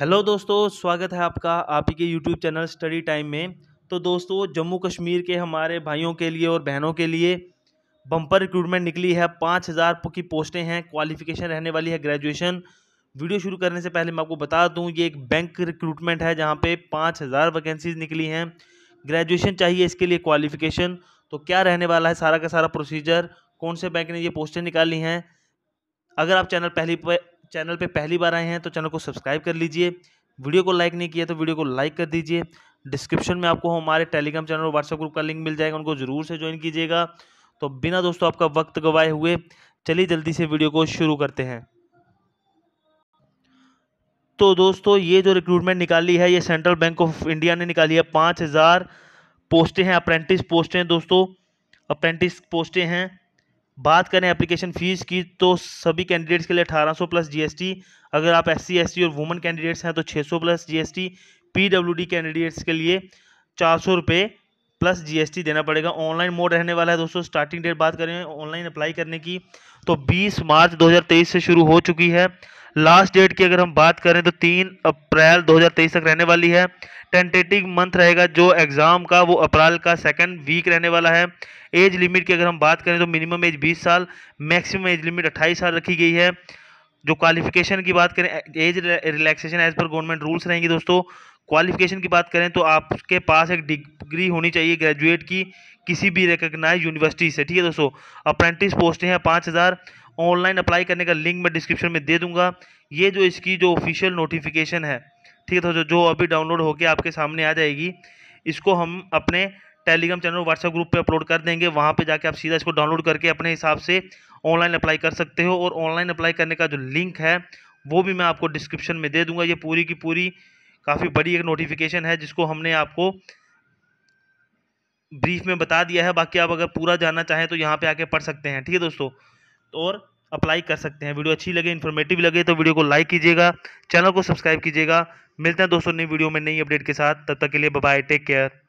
hello दोस्तों स्वागत है आपका आप ही के यूट्यूब चैनल स्टडी टाइम में तो दोस्तों जम्मू कश्मीर के हमारे भाइयों के लिए और बहनों के लिए बम्पर रिक्रूटमेंट निकली है पाँच हज़ार की पोस्टें हैं क्वालिफिकेशन रहने वाली है ग्रेजुएशन वीडियो शुरू करने से पहले मैं आपको बता दूं ये एक बैंक रिक्रूटमेंट है जहाँ पर पाँच हज़ार वैकेंसीज निकली हैं ग्रेजुएशन चाहिए इसके लिए क्वालिफिकेशन तो क्या रहने वाला है सारा का सारा प्रोसीजर कौन से बैंक ने ये पोस्टें निकाली हैं अगर आप चैनल पहली चैनल पे पहली बार आए हैं तो चैनल को सब्सक्राइब कर लीजिए वीडियो को लाइक नहीं किया तो वीडियो को लाइक कर दीजिए डिस्क्रिप्शन में आपको हमारे टेलीग्राम चैनल और व्हाट्सएप ग्रुप का लिंक मिल जाएगा उनको ज़रूर से ज्वाइन कीजिएगा तो बिना दोस्तों आपका वक्त गवाए हुए चलिए जल्दी से वीडियो को शुरू करते हैं तो दोस्तों ये जो रिक्रूटमेंट निकाली है ये सेंट्रल बैंक ऑफ इंडिया ने निकाली है पाँच हज़ार पोस्टें हैं अप्रेंटिस पोस्टें दोस्तों अप्रेंटिस पोस्टें हैं बात करें एप्लीकेशन फ़ीस की तो सभी कैंडिडेट्स के लिए 1800 प्लस जीएसटी अगर आप एस सी और वुमेन कैंडिडेट्स हैं तो 600 प्लस जीएसटी पीडब्ल्यूडी कैंडिडेट्स के लिए चार सौ रुपये प्लस जीएसटी देना पड़ेगा ऑनलाइन मोड रहने वाला है दोस्तों स्टार्टिंग डेट बात करें ऑनलाइन अप्लाई करने की तो 20 मार्च 2023 से शुरू हो चुकी है लास्ट डेट की अगर हम बात करें तो तीन अप्रैल 2023 तक रहने वाली है टेंटेटिव मंथ रहेगा जो एग्ज़ाम का वो अप्रैल का सेकेंड वीक रहने वाला है एज लिमिट की अगर हम बात करें तो मिनिमम एज 20 साल मैक्सिमम एज लिमिट 28 साल रखी गई है जो क्वालिफिकेशन की बात करें एज रिलैक्सेशन एज पर गवर्नमेंट रूल्स रहेंगी दोस्तों क्वालिफिकेशन की बात करें तो आपके पास एक डिग्री होनी चाहिए ग्रेजुएट की किसी भी रिकग्नाइज यूनिवर्सिटी से ठीक है दोस्तों अप्रेंटिस पोस्टें हैं पाँच हज़ार ऑनलाइन अप्लाई करने का लिंक मैं डिस्क्रिप्शन में दे दूंगा ये जो इसकी जो ऑफिशियल नोटिफिकेशन है ठीक है दोस्तों जो अभी डाउनलोड होकर आपके सामने आ जाएगी इसको हम अपने टेलीग्राम चैनल व्हाट्सएप ग्रुप पर अपलोड कर देंगे वहाँ पर जाके आप सीधा इसको डाउनलोड करके अपने हिसाब से ऑनलाइन अप्लाई कर सकते हो और ऑनलाइन अप्लाई करने का जो लिंक है वो भी मैं आपको डिस्क्रिप्शन में दे दूंगा ये पूरी की पूरी काफ़ी बड़ी एक नोटिफिकेशन है जिसको हमने आपको ब्रीफ में बता दिया है बाकी आप अगर पूरा जानना चाहें तो यहाँ पे आके पढ़ सकते हैं ठीक है दोस्तों तो और अप्लाई कर सकते हैं वीडियो अच्छी लगे इन्फॉर्मेटिव लगे तो वीडियो को लाइक कीजिएगा चैनल को सब्सक्राइब कीजिएगा मिलते हैं दोस्तों नई वीडियो में नई अपडेट के साथ तब तक के लिए बाय टेक केयर